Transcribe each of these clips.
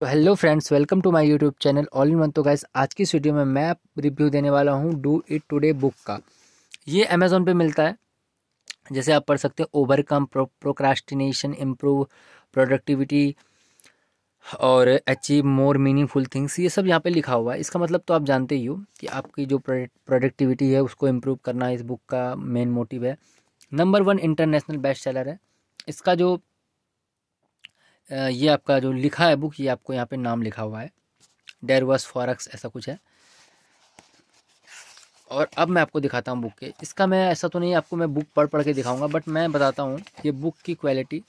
तो hello friends welcome to my YouTube channel all in one तो guys आज की वीडियो में मैं रिव्यू देने वाला हूँ डू इट टुडे बुक का ये अमेजोन पे मिलता है जैसे आप पढ़ सकते हो ओवरकम प्रोक्रास्टिनेशन इम्प्रूव प्रोडक्टिविटी और अचीव मोर मीनिंगफुल थिंग्स ये सब यहाँ पे लिखा हुआ है इसका मतलब तो आप जानते ही हो कि आपकी जो प्रोडक्टिविटी है उसको इम्प्रूव करना इस बुक का मेन मोटिव है number one international best seller है इसका जो ये आपका जो लिखा है बुक ये आपको यहाँ पे नाम लिखा हुआ है डेर फॉरक्स ऐसा कुछ है और अब मैं आपको दिखाता हूँ बुक के इसका मैं ऐसा तो नहीं आपको मैं बुक पढ़ पढ़ के दिखाऊंगा बट मैं बताता हूँ ये बुक की क्वालिटी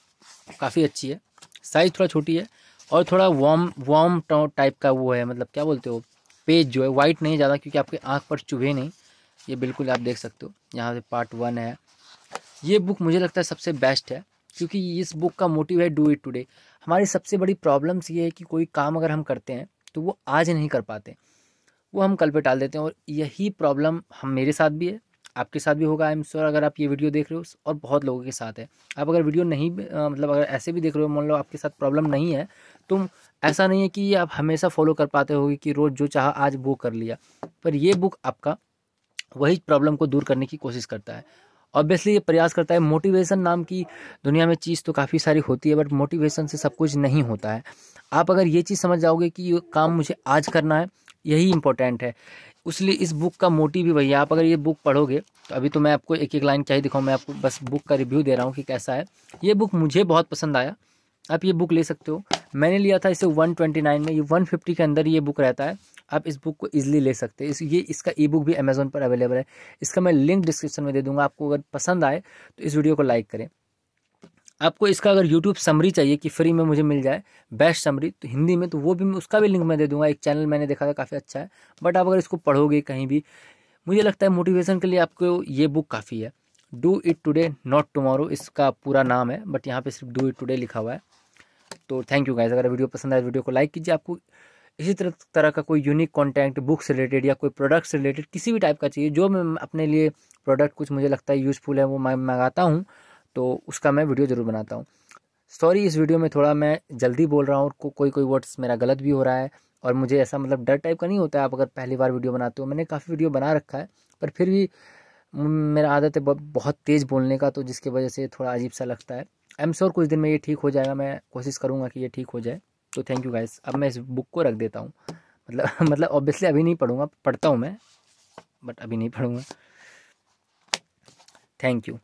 काफ़ी अच्छी है साइज़ थोड़ा छोटी है और थोड़ा वार्म वार्म टाइप का वो है मतलब क्या बोलते हो पेज जो है वाइट नहीं ज़्यादा क्योंकि आपके आँख पर चुभे नहीं ये बिल्कुल आप देख सकते हो यहाँ से पार्ट वन है ये बुक मुझे लगता है सबसे बेस्ट है क्योंकि इस बुक का मोटिव है डू इट टुडे हमारी सबसे बड़ी प्रॉब्लम्स ये है कि कोई काम अगर हम करते हैं तो वो आज नहीं कर पाते वो हम कल पे टाल देते हैं और यही प्रॉब्लम हम मेरे साथ भी है आपके साथ भी होगा आई एम श्योर अगर आप ये वीडियो देख रहे हो और बहुत लोगों के साथ है आप अगर वीडियो नहीं मतलब अगर ऐसे भी देख रहे हो मान लो आपके साथ प्रॉब्लम नहीं है तो ऐसा नहीं है कि ये आप हमेशा फॉलो कर पाते होगे कि रोज़ जो चाह आज वो कर लिया पर ये बुक आपका वही प्रॉब्लम को दूर करने की कोशिश करता है ऑब्वियसली ये प्रयास करता है मोटिवेशन नाम की दुनिया में चीज़ तो काफ़ी सारी होती है बट मोटिवेशन से सब कुछ नहीं होता है आप अगर ये चीज़ समझ जाओगे कि ये काम मुझे आज करना है यही इंपॉर्टेंट है इसलिए इस बुक का मोटिव भी वही है आप अगर ये बुक पढ़ोगे तो अभी तो मैं आपको एक एक लाइन क्या ही दिखाऊँ मैं आपको बस बुक का रिव्यू दे रहा हूँ कि कैसा है ये बुक मुझे बहुत पसंद आया आप ये बुक ले सकते हो मैंने लिया था इसे 129 में ये 150 के अंदर ये बुक रहता है आप इस बुक को ईजिली ले सकते हैं इस ये इसका ई बुक भी अमेजोन पर अवेलेबल है इसका मैं लिंक डिस्क्रिप्शन में दे दूंगा आपको अगर पसंद आए तो इस वीडियो को लाइक करें आपको इसका अगर यूट्यूब समरी चाहिए कि फ्री में मुझे मिल जाए बेस्ट समरी तो हिंदी में तो वो भी उसका भी लिंक मैं दे दूंगा एक चैनल मैंने देखा था काफ़ी अच्छा है बट आप अगर इसको पढ़ोगे कहीं भी मुझे लगता है मोटिवेशन के लिए आपको ये बुक काफ़ी है do it today not tomorrow इसका पूरा नाम है बट यहाँ पे सिर्फ डू इट टुडे लिखा हुआ है तो थैंक यू गाइज अगर वीडियो पसंद आए तो वीडियो को लाइक कीजिए आपको इसी तरह तरह का कोई यूनिक कॉन्टेंट बुक्स रिलेटेड या कोई प्रोडक्ट्स रिलेटेड किसी भी टाइप का चाहिए जो मैं अपने लिए प्रोडक्ट कुछ मुझे लगता है यूज़फुल है वो मैं मंगाता हूँ तो उसका मैं वीडियो ज़रूर बनाता हूँ सॉरी इस वीडियो में थोड़ा मैं जल्दी बोल रहा हूँ और को, कोई कोई वर्ड्स मेरा गलत भी हो रहा है और मुझे ऐसा मतलब डर टाइप का नहीं होता है आप अगर पहली बार वीडियो बनाते हो मैंने काफ़ी वीडियो बना रखा है पर फिर भी मेरा आदत है बहुत तेज़ बोलने का तो जिसकी वजह से थोड़ा अजीब सा लगता है आई एम श्योर कुछ दिन में ये ठीक हो जाएगा मैं कोशिश करूँगा कि ये ठीक हो जाए तो थैंक यू गाइस अब मैं इस बुक को रख देता हूँ मतलब मतलब ऑब्वियसली अभी नहीं पढ़ूंगा पढ़ता हूँ मैं बट अभी नहीं पढ़ूंगा थैंक यू